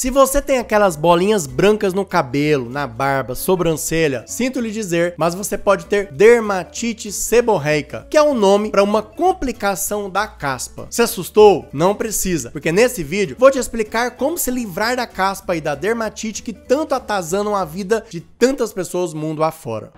Se você tem aquelas bolinhas brancas no cabelo, na barba, sobrancelha, sinto lhe dizer, mas você pode ter dermatite seborreica, que é um nome para uma complicação da caspa. Se assustou? Não precisa, porque nesse vídeo vou te explicar como se livrar da caspa e da dermatite que tanto atazanam a vida de tantas pessoas mundo afora.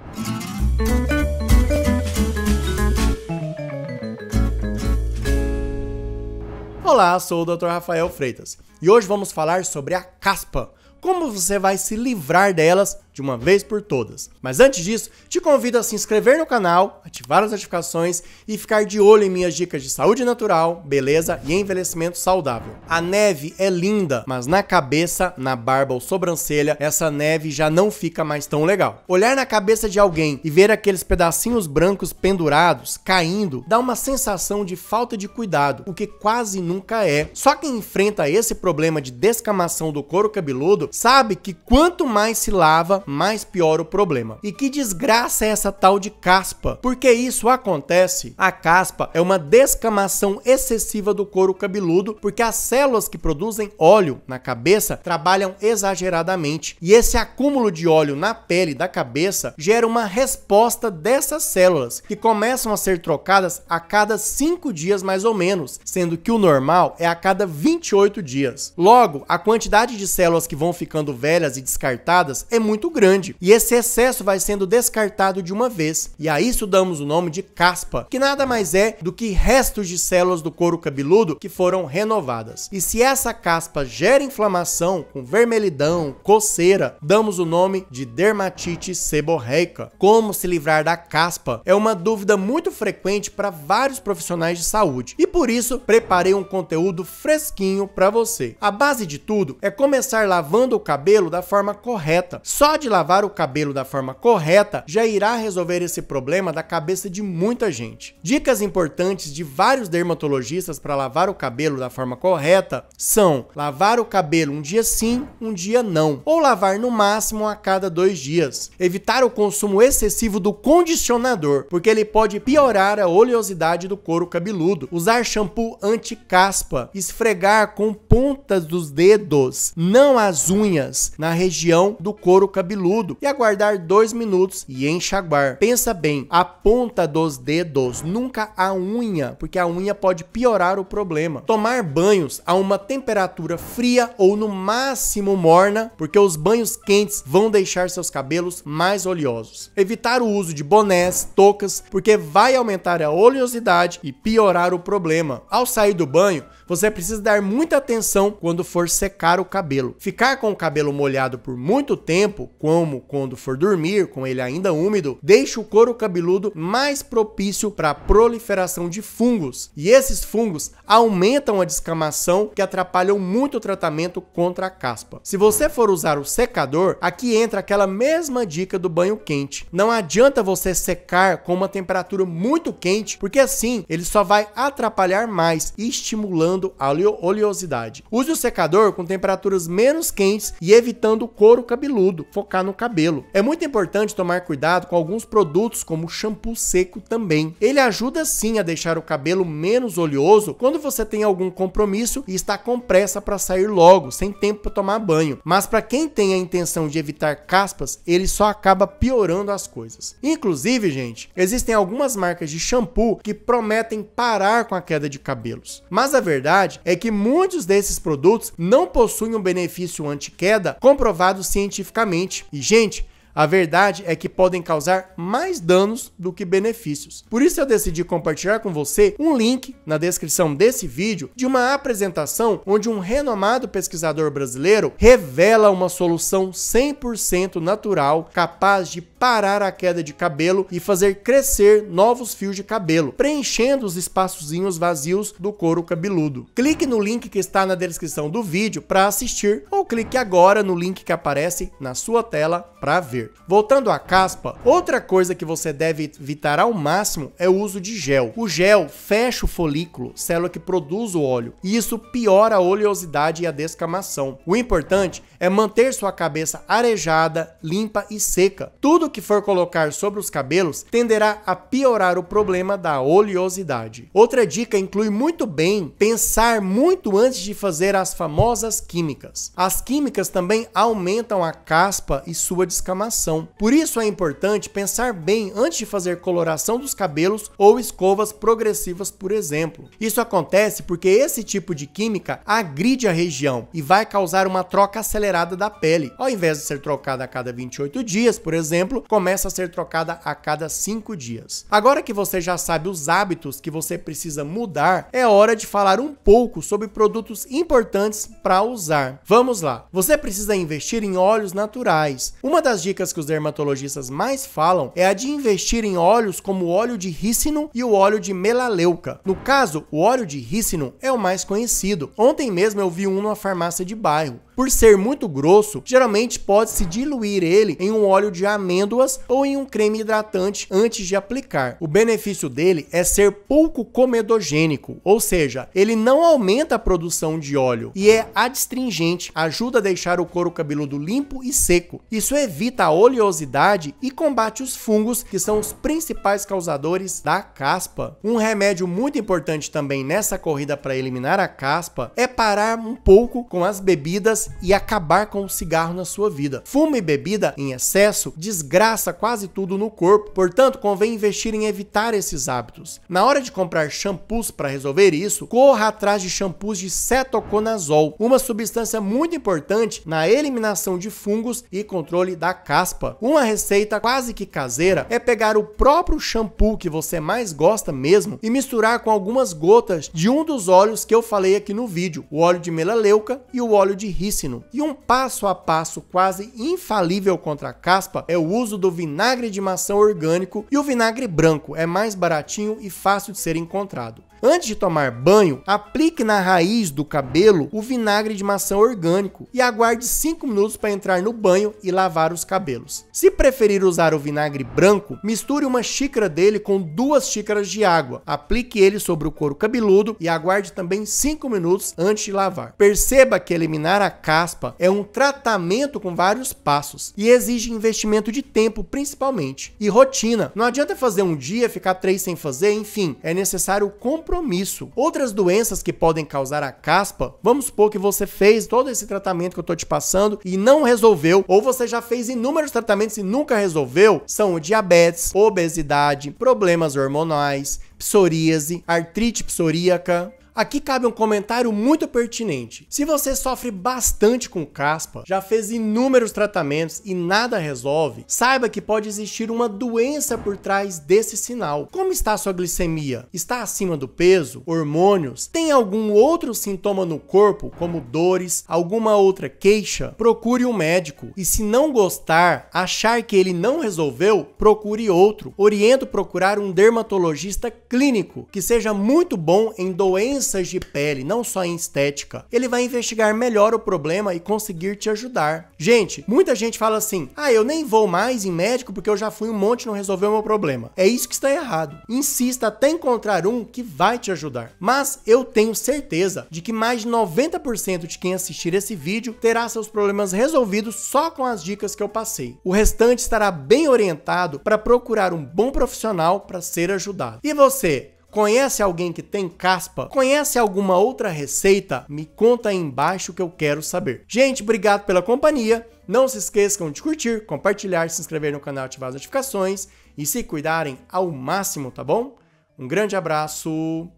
Olá, sou o Dr. Rafael Freitas e hoje vamos falar sobre a caspa. Como você vai se livrar delas de uma vez por todas. Mas antes disso, te convido a se inscrever no canal, ativar as notificações e ficar de olho em minhas dicas de saúde natural, beleza e envelhecimento saudável. A neve é linda, mas na cabeça, na barba ou sobrancelha, essa neve já não fica mais tão legal. Olhar na cabeça de alguém e ver aqueles pedacinhos brancos pendurados, caindo, dá uma sensação de falta de cuidado, o que quase nunca é. Só quem enfrenta esse problema de descamação do couro cabeludo sabe que quanto mais se lava, mais piora o problema. E que desgraça é essa tal de caspa? Porque isso acontece. A caspa é uma descamação excessiva do couro cabeludo, porque as células que produzem óleo na cabeça trabalham exageradamente. E esse acúmulo de óleo na pele da cabeça gera uma resposta dessas células, que começam a ser trocadas a cada 5 dias mais ou menos, sendo que o normal é a cada 28 dias. Logo, a quantidade de células que vão ficando velhas e descartadas é muito grande, e esse excesso vai sendo descartado de uma vez. E a isso damos o nome de caspa, que nada mais é do que restos de células do couro cabeludo que foram renovadas. E se essa caspa gera inflamação com vermelhidão, coceira, damos o nome de dermatite seborreica. Como se livrar da caspa é uma dúvida muito frequente para vários profissionais de saúde. E por isso, preparei um conteúdo fresquinho para você. A base de tudo é começar lavando o cabelo da forma correta. Só de lavar o cabelo da forma correta já irá resolver esse problema da cabeça de muita gente. Dicas importantes de vários dermatologistas para lavar o cabelo da forma correta são lavar o cabelo um dia sim, um dia não, ou lavar no máximo a cada dois dias. Evitar o consumo excessivo do condicionador, porque ele pode piorar a oleosidade do couro cabeludo. Usar shampoo anti-caspa, esfregar com pontas dos dedos, não as unhas, na região do couro cabeludo cabeludo e aguardar dois minutos e enxaguar. Pensa bem, a ponta dos dedos, nunca a unha, porque a unha pode piorar o problema. Tomar banhos a uma temperatura fria ou no máximo morna, porque os banhos quentes vão deixar seus cabelos mais oleosos. Evitar o uso de bonés, toucas, porque vai aumentar a oleosidade e piorar o problema. Ao sair do banho, você precisa dar muita atenção quando for secar o cabelo. Ficar com o cabelo molhado por muito tempo como quando for dormir, com ele ainda úmido, deixa o couro cabeludo mais propício para a proliferação de fungos. E esses fungos aumentam a descamação que atrapalham muito o tratamento contra a caspa. Se você for usar o secador, aqui entra aquela mesma dica do banho quente. Não adianta você secar com uma temperatura muito quente, porque assim ele só vai atrapalhar mais, estimulando a oleosidade. Use o secador com temperaturas menos quentes e evitando o couro cabeludo, focar no cabelo. É muito importante tomar cuidado com alguns produtos como o shampoo seco também. Ele ajuda sim a deixar o cabelo menos oleoso quando você tem algum compromisso e está com pressa para sair logo, sem tempo para tomar banho. Mas para quem tem a intenção de evitar caspas, ele só acaba piorando as coisas. Inclusive, gente, existem algumas marcas de shampoo que prometem parar com a queda de cabelos. Mas a verdade é que muitos desses produtos não possuem um benefício anti-queda comprovado cientificamente e, gente, a verdade é que podem causar mais danos do que benefícios. Por isso eu decidi compartilhar com você um link na descrição desse vídeo de uma apresentação onde um renomado pesquisador brasileiro revela uma solução 100% natural capaz de parar a queda de cabelo e fazer crescer novos fios de cabelo, preenchendo os espaçozinhos vazios do couro cabeludo. Clique no link que está na descrição do vídeo para assistir ou clique agora no link que aparece na sua tela para ver. Voltando à caspa, outra coisa que você deve evitar ao máximo é o uso de gel. O gel fecha o folículo, célula que produz o óleo, e isso piora a oleosidade e a descamação. O importante é manter sua cabeça arejada, limpa e seca. Tudo que for colocar sobre os cabelos tenderá a piorar o problema da oleosidade. Outra dica inclui muito bem pensar muito antes de fazer as famosas químicas. As químicas também aumentam a caspa e sua descamação. Por isso é importante pensar bem antes de fazer coloração dos cabelos ou escovas progressivas, por exemplo. Isso acontece porque esse tipo de química agride a região e vai causar uma troca acelerada da pele. Ao invés de ser trocada a cada 28 dias, por exemplo, começa a ser trocada a cada 5 dias. Agora que você já sabe os hábitos que você precisa mudar, é hora de falar um pouco sobre produtos importantes para usar. Vamos lá. Você precisa investir em óleos naturais. Uma das dicas que os dermatologistas mais falam é a de investir em óleos como o óleo de rícino e o óleo de melaleuca. No caso, o óleo de rícino é o mais conhecido. Ontem mesmo eu vi um numa farmácia de bairro. Por ser muito grosso, geralmente pode-se diluir ele em um óleo de amêndoas ou em um creme hidratante antes de aplicar. O benefício dele é ser pouco comedogênico, ou seja, ele não aumenta a produção de óleo e é adstringente, ajuda a deixar o couro cabeludo limpo e seco. Isso evita a oleosidade e combate os fungos, que são os principais causadores da caspa. Um remédio muito importante também nessa corrida para eliminar a caspa é parar um pouco com as bebidas drogas e acabar com o cigarro na sua vida. Fuma e bebida em excesso desgraça quase tudo no corpo, portanto, convém investir em evitar esses hábitos. Na hora de comprar shampoos para resolver isso, corra atrás de shampoos de cetoconazol, uma substância muito importante na eliminação de fungos e controle da caspa. Uma receita quase que caseira é pegar o próprio shampoo que você mais gosta mesmo e misturar com algumas gotas de um dos óleos que eu falei aqui no vídeo, o óleo de melaleuca e o óleo de rícino. E um passo a passo quase infalível contra a caspa é o uso do vinagre de maçã orgânico e o vinagre branco é mais baratinho e fácil de ser encontrado. Antes de tomar banho, aplique na raiz do cabelo o vinagre de maçã orgânico e aguarde 5 minutos para entrar no banho e lavar os cabelos. Se preferir usar o vinagre branco, misture uma xícara dele com duas xícaras de água. Aplique ele sobre o couro cabeludo e aguarde também 5 minutos antes de lavar. Perceba que eliminar a caspa é um tratamento com vários passos e exige investimento de tempo, principalmente, e rotina. Não adianta fazer um dia, ficar três sem fazer, enfim, é necessário comprometer compromisso. Outras doenças que podem causar a caspa, vamos supor que você fez todo esse tratamento que eu tô te passando e não resolveu, ou você já fez inúmeros tratamentos e nunca resolveu, são o diabetes, obesidade, problemas hormonais, psoríase, artrite psoríaca, Aqui cabe um comentário muito pertinente. Se você sofre bastante com caspa, já fez inúmeros tratamentos e nada resolve, saiba que pode existir uma doença por trás desse sinal. Como está sua glicemia? Está acima do peso? Hormônios? Tem algum outro sintoma no corpo, como dores, alguma outra queixa? Procure um médico e se não gostar, achar que ele não resolveu, procure outro. Oriento procurar um dermatologista clínico que seja muito bom em doenças doenças de pele, não só em estética. Ele vai investigar melhor o problema e conseguir te ajudar. Gente, muita gente fala assim: ah, eu nem vou mais em médico porque eu já fui um monte e não resolveu meu problema. É isso que está errado. Insista até encontrar um que vai te ajudar. Mas eu tenho certeza de que mais de 90% de quem assistir esse vídeo terá seus problemas resolvidos só com as dicas que eu passei. O restante estará bem orientado para procurar um bom profissional para ser ajudado. E você? Conhece alguém que tem caspa? Conhece alguma outra receita? Me conta aí embaixo que eu quero saber. Gente, obrigado pela companhia. Não se esqueçam de curtir, compartilhar, se inscrever no canal, ativar as notificações e se cuidarem ao máximo, tá bom? Um grande abraço.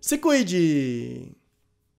Se cuide!